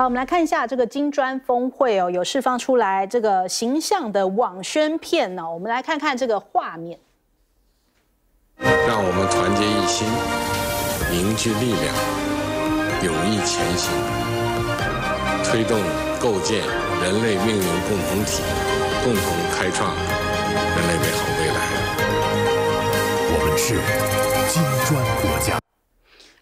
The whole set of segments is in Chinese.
好，我们来看一下这个金砖峰会哦，有释放出来这个形象的网宣片呢。我们来看看这个画面。让我们团结一心，凝聚力量，勇毅前行，推动构建人类命运共同体，共同开创人类美好未来。我们是金砖国家。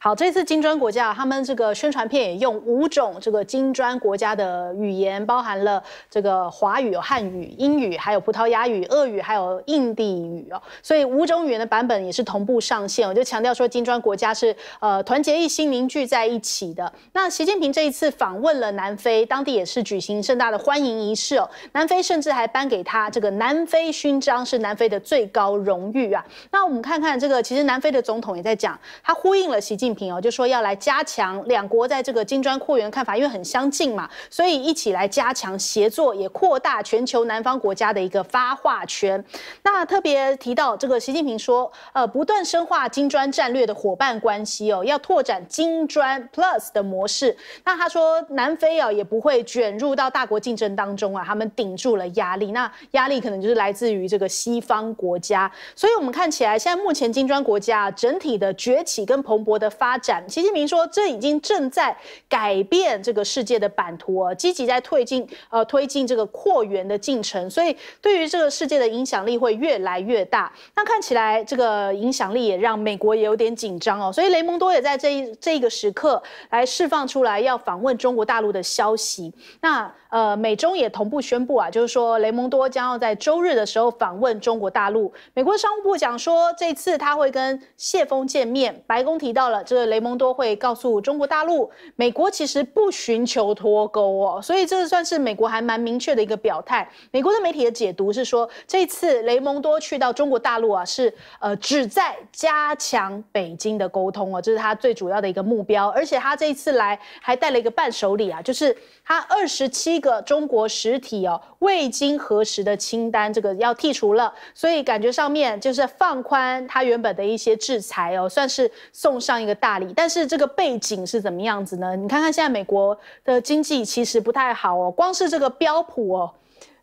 好，这次金砖国家他们这个宣传片也用五种这个金砖国家的语言，包含了这个华语、汉语、英语、还有葡萄牙语、俄语、还有印地语哦。所以五种语言的版本也是同步上线。我就强调说，金砖国家是呃团结一心凝聚在一起的。那习近平这一次访问了南非，当地也是举行盛大的欢迎仪式哦。南非甚至还颁给他这个南非勋章，是南非的最高荣誉啊。那我们看看这个，其实南非的总统也在讲，他呼应了习近。平哦，就说要来加强两国在这个金砖扩员看法，因为很相近嘛，所以一起来加强协作，也扩大全球南方国家的一个发话权。那特别提到这个习近平说，呃，不断深化金砖战略的伙伴关系哦，要拓展金砖 Plus 的模式。那他说，南非哦也不会卷入到大国竞争当中啊，他们顶住了压力。那压力可能就是来自于这个西方国家。所以，我们看起来现在目前金砖国家整体的崛起跟蓬勃的。发展，习近平说，这已经正在改变这个世界的版图哦，积极在推进呃推进这个扩员的进程，所以对于这个世界的影响力会越来越大。那看起来这个影响力也让美国也有点紧张哦，所以雷蒙多也在这一这一个时刻来释放出来要访问中国大陆的消息。那呃，美中也同步宣布啊，就是说雷蒙多将要在周日的时候访问中国大陆。美国商务部讲说，这次他会跟谢峰见面。白宫提到了。这雷蒙多会告诉中国大陆，美国其实不寻求脱钩哦，所以这算是美国还蛮明确的一个表态。美国的媒体的解读是说，这次雷蒙多去到中国大陆啊，是呃旨在加强北京的沟通哦，这是他最主要的一个目标。而且他这一次来还带了一个伴手礼啊，就是他二十七个中国实体哦未经核实的清单，这个要剔除了，所以感觉上面就是放宽他原本的一些制裁哦，算是送上一个。大理，但是这个背景是怎么样子呢？你看看现在美国的经济其实不太好哦，光是这个标普哦。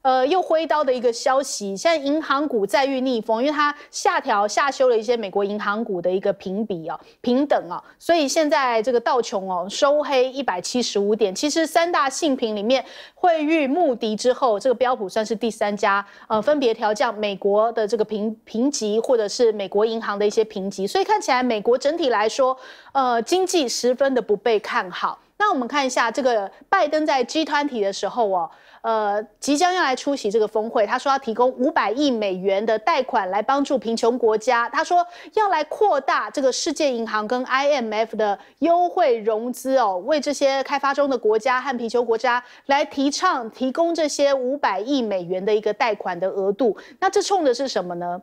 呃，又挥刀的一个消息，现在银行股再遇逆风，因为它下调、下修了一些美国银行股的一个评比哦，平等哦，所以现在这个道琼哦收黑一百七十五点。其实三大信评里面，会遇穆迪之后，这个标普算是第三家，呃，分别调降美国的这个评评级或者是美国银行的一些评级，所以看起来美国整体来说，呃，经济十分的不被看好。那我们看一下这个拜登在 G20 的时候哦，呃，即将要来出席这个峰会，他说要提供五百亿美元的贷款来帮助贫穷国家，他说要来扩大这个世界银行跟 IMF 的优惠融资哦，为这些开发中的国家和贫穷国家来提倡提供这些五百亿美元的一个贷款的额度，那这冲的是什么呢？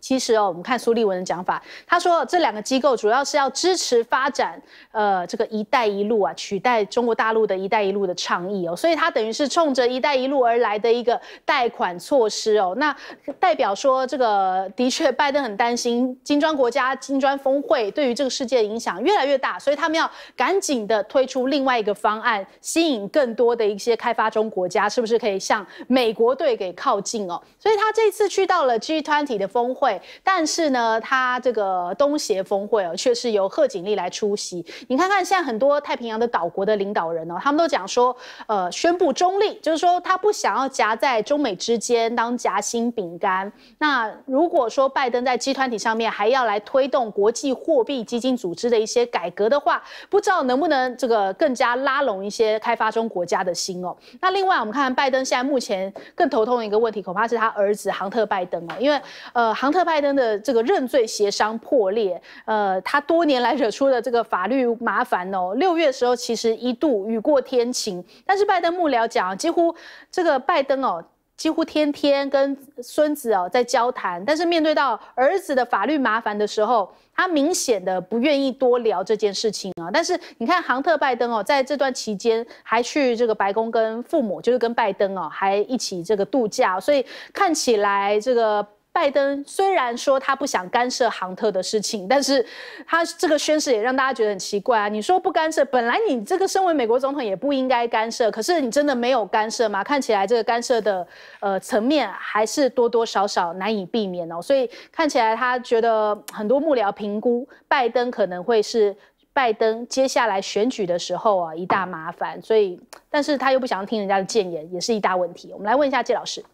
其实哦，我们看苏立文的讲法，他说这两个机构主要是要支持发展，呃，这个“一带一路”啊，取代中国大陆的“一带一路”的倡议哦，所以他等于是冲着“一带一路”而来的一个贷款措施哦。那代表说，这个的确，拜登很担心金砖国家金砖峰会对于这个世界的影响越来越大，所以他们要赶紧的推出另外一个方案，吸引更多的一些开发中国家，是不是可以向美国队给靠近哦？所以他这次去到了 G20 的峰会。但是呢，他这个东协峰会哦，却是由贺锦丽来出席。你看看，现在很多太平洋的岛国的领导人哦，他们都讲说，呃，宣布中立，就是说他不想要夹在中美之间当夹心饼干。那如果说拜登在集团体上面还要来推动国际货币基金组织的一些改革的话，不知道能不能这个更加拉拢一些开发中国家的心哦。那另外，我们看拜登现在目前更头痛的一个问题，恐怕是他儿子杭特·拜登哦，因为呃，杭特。拜登的这个认罪协商破裂，呃，他多年来惹出的这个法律麻烦哦，六月的时候其实一度雨过天晴，但是拜登幕僚讲几乎这个拜登哦，几乎天天跟孙子哦在交谈，但是面对到儿子的法律麻烦的时候，他明显的不愿意多聊这件事情啊。但是你看，杭特·拜登哦，在这段期间还去这个白宫跟父母，就是跟拜登哦，还一起这个度假，所以看起来这个。拜登虽然说他不想干涉杭特的事情，但是他这个宣誓也让大家觉得很奇怪啊。你说不干涉，本来你这个身为美国总统也不应该干涉，可是你真的没有干涉吗？看起来这个干涉的呃层面还是多多少少难以避免哦。所以看起来他觉得很多幕僚评估拜登可能会是拜登接下来选举的时候啊一大麻烦。所以，但是他又不想听人家的谏言，也是一大问题。我们来问一下纪老师。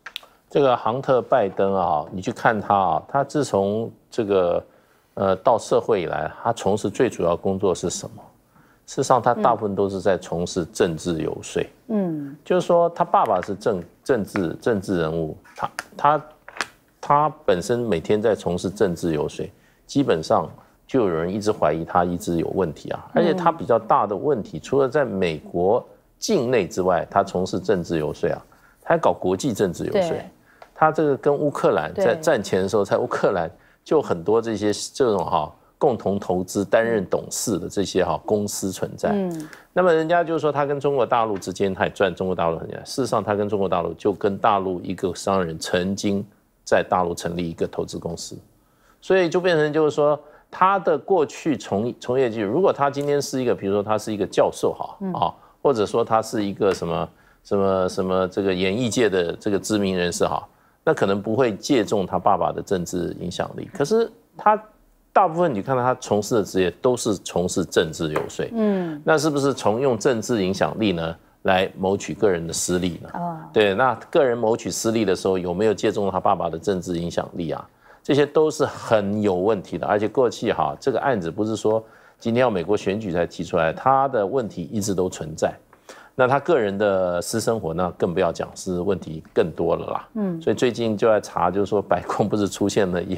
这个亨特·拜登啊，你去看他啊，他自从这个呃到社会以来，他从事最主要工作是什么？事实上，他大部分都是在从事政治游说。嗯，就是说他爸爸是政政治政治人物，他他他本身每天在从事政治游说，基本上就有人一直怀疑他一直有问题啊。而且他比较大的问题，除了在美国境内之外，他从事政治游说啊，他还搞国际政治游说。他这个跟乌克兰在战前的时候，在乌克兰就很多这些这种哈共同投资担任董事的这些哈公司存在。嗯。那么人家就是说，他跟中国大陆之间，他也赚中国大陆很钱。事实上，他跟中国大陆就跟大陆一个商人曾经在大陆成立一个投资公司，所以就变成就是说，他的过去从从业记录，如果他今天是一个，比如说他是一个教授哈啊，或者说他是一个什么什么什么这个演艺界的这个知名人士哈。那可能不会借重他爸爸的政治影响力，可是他大部分你看到他从事的职业都是从事政治游说，嗯，那是不是从用政治影响力呢来谋取个人的私利呢？哦、对，那个人谋取私利的时候有没有借重他爸爸的政治影响力啊？这些都是很有问题的，而且过去哈这个案子不是说今天要美国选举才提出来，他的问题一直都存在。那他个人的私生活，那更不要讲，是问题更多了啦。嗯，所以最近就在查，就是说白宫不是出现了一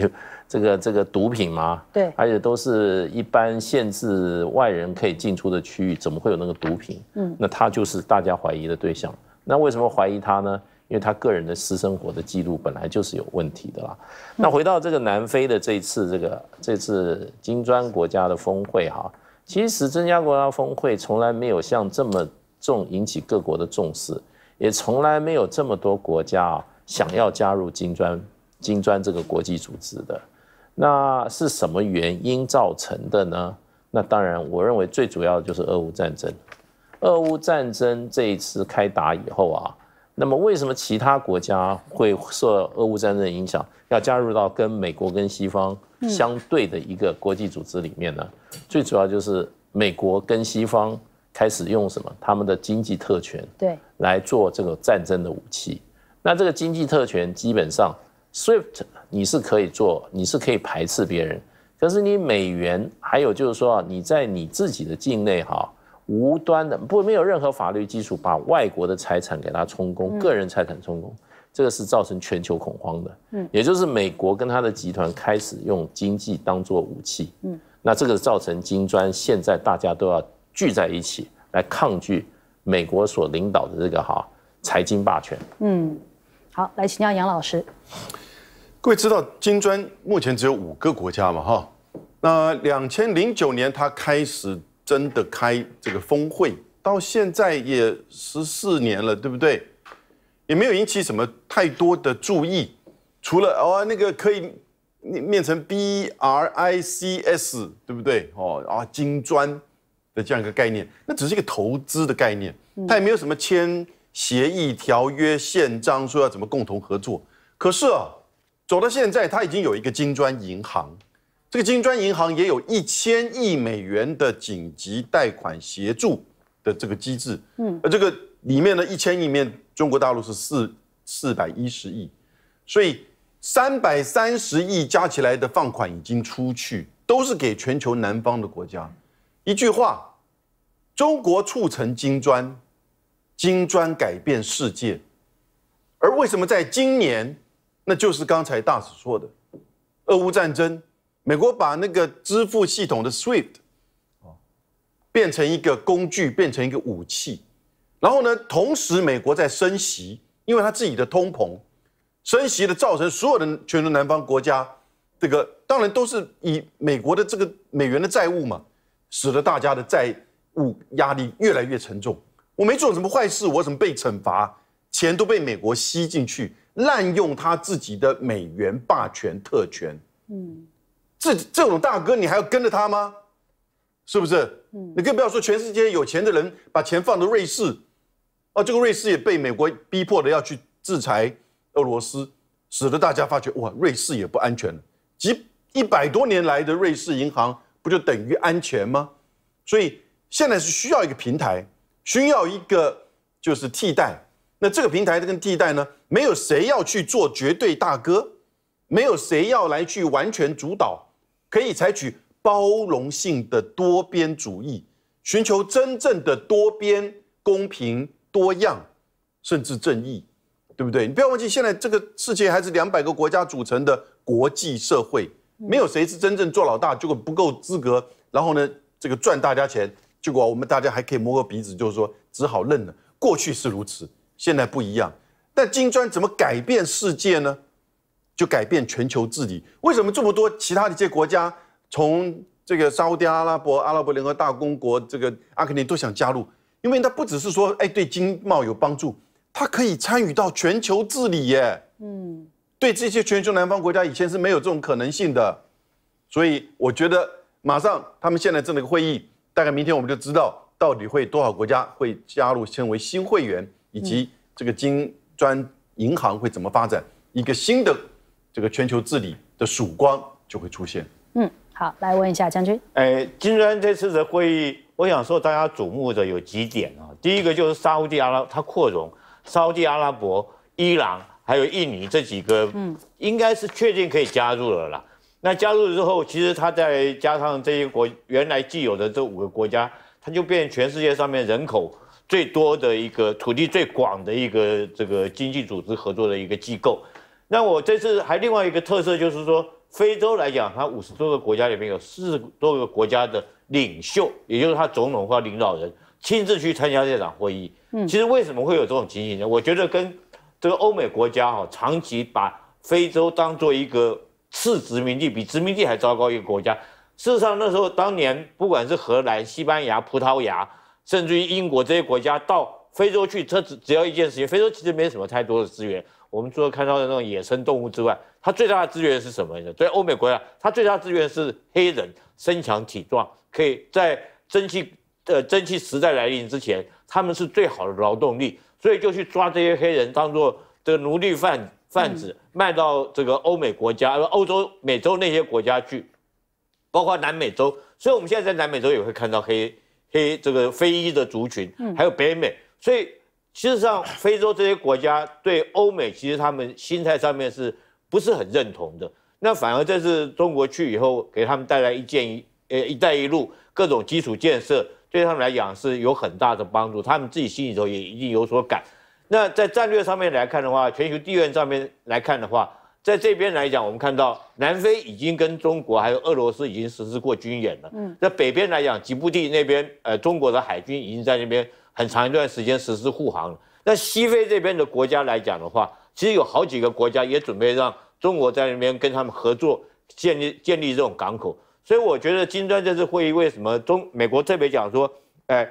这个这个毒品吗？对，而且都是一般限制外人可以进出的区域，怎么会有那个毒品？嗯，那他就是大家怀疑的对象。那为什么怀疑他呢？因为他个人的私生活的记录本来就是有问题的啦。那回到这个南非的这次这个这次金砖国家的峰会哈，其实增加国家峰会从来没有像这么。重引起各国的重视，也从来没有这么多国家啊想要加入金砖金砖这个国际组织的，那是什么原因造成的呢？那当然，我认为最主要的就是俄乌战争。俄乌战争这一次开打以后啊，那么为什么其他国家会受俄乌战争影响，要加入到跟美国跟西方相对的一个国际组织里面呢？最主要就是美国跟西方。开始用什么？他们的经济特权对来做这个战争的武器。那这个经济特权基本上，SWIFT 你是可以做，你是可以排斥别人。可是你美元，还有就是说你在你自己的境内哈，无端的不没有任何法律基础，把外国的财产给他充公，个人财产充公，这个是造成全球恐慌的。嗯，也就是美国跟他的集团开始用经济当做武器。嗯，那这个造成金砖现在大家都要。聚在一起来抗拒美国所领导的这个哈财经霸权。嗯，好，来请教杨老师。各位知道金砖目前只有五个国家嘛哈？那两千零九年他开始真的开这个峰会，到现在也十四年了，对不对？也没有引起什么太多的注意，除了哦那个可以变成 B R I C S，对不对？哦啊金砖。的这样一个概念，那只是一个投资的概念，它也没有什么签协议、条约、宪章，说要怎么共同合作。可是啊，走到现在，它已经有一个金砖银行，这个金砖银行也有一千亿美元的紧急贷款协助的这个机制。嗯，而这个里面的一千亿里面，中国大陆是四四百一十亿，所以三百三十亿加起来的放款已经出去，都是给全球南方的国家。一句话，中国促成金砖，金砖改变世界，而为什么在今年，那就是刚才大使说的，俄乌战争，美国把那个支付系统的 SWIFT，变成一个工具，变成一个武器，然后呢，同时美国在升息，因为他自己的通膨，升息的造成所有的全球南方国家，这个当然都是以美国的这个美元的债务嘛。使得大家的债务压力越来越沉重。我没做什么坏事，我怎么被惩罚？钱都被美国吸进去，滥用他自己的美元霸权特权。嗯，这这种大哥，你还要跟着他吗？是不是？嗯。你更不要说全世界有钱的人把钱放到瑞士，哦，这个瑞士也被美国逼迫的要去制裁俄罗斯，使得大家发觉哇，瑞士也不安全了。几一百多年来的瑞士银行。不就等于安全吗？所以现在是需要一个平台，需要一个就是替代。那这个平台跟替代呢，没有谁要去做绝对大哥，没有谁要来去完全主导，可以采取包容性的多边主义，寻求真正的多边公平、多样，甚至正义，对不对？你不要忘记，现在这个世界还是两百个国家组成的国际社会。没有谁是真正做老大，结果不够资格。然后呢，这个赚大家钱，结果我们大家还可以摸个鼻子，就是说只好认了。过去是如此，现在不一样。但金砖怎么改变世界呢？就改变全球治理。为什么这么多其他的一些国家，从这个沙特阿拉伯、阿拉伯联合大公国、这个阿肯尼都想加入？因为它不只是说哎对经贸有帮助，它可以参与到全球治理耶。对这些全球南方国家以前是没有这种可能性的，所以我觉得马上他们现在这么个会议，大概明天我们就知道到底会多少国家会加入成为新会员，以及这个金砖银行会怎么发展，一个新的这个全球治理的曙光就会出现。嗯，好，来问一下将军。哎，金砖这次的会议，我想说大家瞩目的有几点啊，第一个就是沙地阿拉它扩容，沙地阿拉伯、伊朗。还有印尼这几个，嗯，应该是确定可以加入了啦。那加入之后，其实它再加上这些国原来既有的这五个国家，它就变全世界上面人口最多的一个、土地最广的一个这个经济组织合作的一个机构。那我这次还另外一个特色就是说，非洲来讲，它五十多个国家里面有四十多个国家的领袖，也就是它总统或领导人亲自去参加这场会议。嗯，其实为什么会有这种情形呢？我觉得跟这个欧美国家哈，长期把非洲当做一个次殖民地，比殖民地还糟糕一个国家。事实上，那时候当年不管是荷兰、西班牙、葡萄牙，甚至于英国这些国家到非洲去，它只只要一件事情：非洲其实没什么太多的资源。我们除了看到的那种野生动物之外，它最大的资源是什么？所以欧美国家它最大资源是黑人，身强体壮，可以在蒸汽呃蒸汽时代来临之前，他们是最好的劳动力。所以就去抓这些黑人，当做这个奴隶贩贩子，卖到这个欧美国家、欧洲、美洲那些国家去，包括南美洲。所以我们现在在南美洲也会看到黑黑这个非裔的族群，还有北美。所以事实上，非洲这些国家对欧美其实他们心态上面是不是很认同的？那反而这是中国去以后给他们带来一件，呃，一带一路各种基础建设。对他们来讲是有很大的帮助，他们自己心里头也一定有所感。那在战略上面来看的话，全球地缘上面来看的话，在这边来讲，我们看到南非已经跟中国还有俄罗斯已经实施过军演了。嗯。在北边来讲，吉布地那边，呃，中国的海军已经在那边很长一段时间实施护航了。那西非这边的国家来讲的话，其实有好几个国家也准备让中国在那边跟他们合作建立建立这种港口。所以我觉得金砖这次会议为什么中美国特别讲说，哎，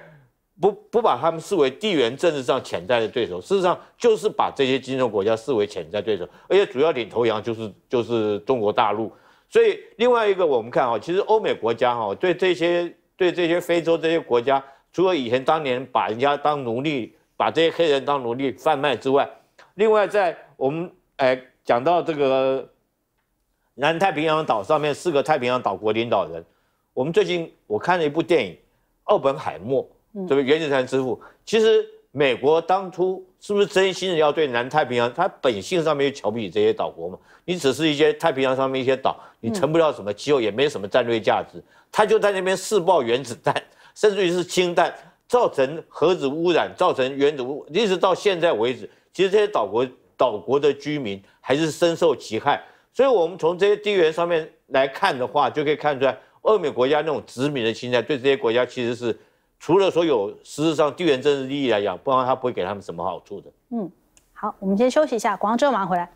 不不把他们视为地缘政治上潜在的对手，事实上就是把这些金砖国家视为潜在对手，而且主要领头羊就是就是中国大陆。所以另外一个我们看啊，其实欧美国家哈对这些对这些非洲这些国家，除了以前当年把人家当奴隶，把这些黑人当奴隶贩卖之外，另外在我们哎讲到这个。南太平洋岛上面四个太平洋岛国领导人，我们最近我看了一部电影《奥本海默》，这个原子弹之父。其实美国当初是不是真心的要对南太平洋？它本性上面就瞧不起这些岛国嘛。你只是一些太平洋上面一些岛，你成不了什么气候，也没什么战略价值。他就在那边试爆原子弹，甚至于是氢弹，造成核子污染，造成原子污，一直到现在为止，其实这些岛国岛国的居民还是深受其害。所以，我们从这些地缘上面来看的话，就可以看出来，欧美国家那种殖民的心态，对这些国家其实是，除了说有实质上地缘政治利益来讲，不然他不会给他们什么好处的。嗯，好，我们先休息一下，广告之后马上回来。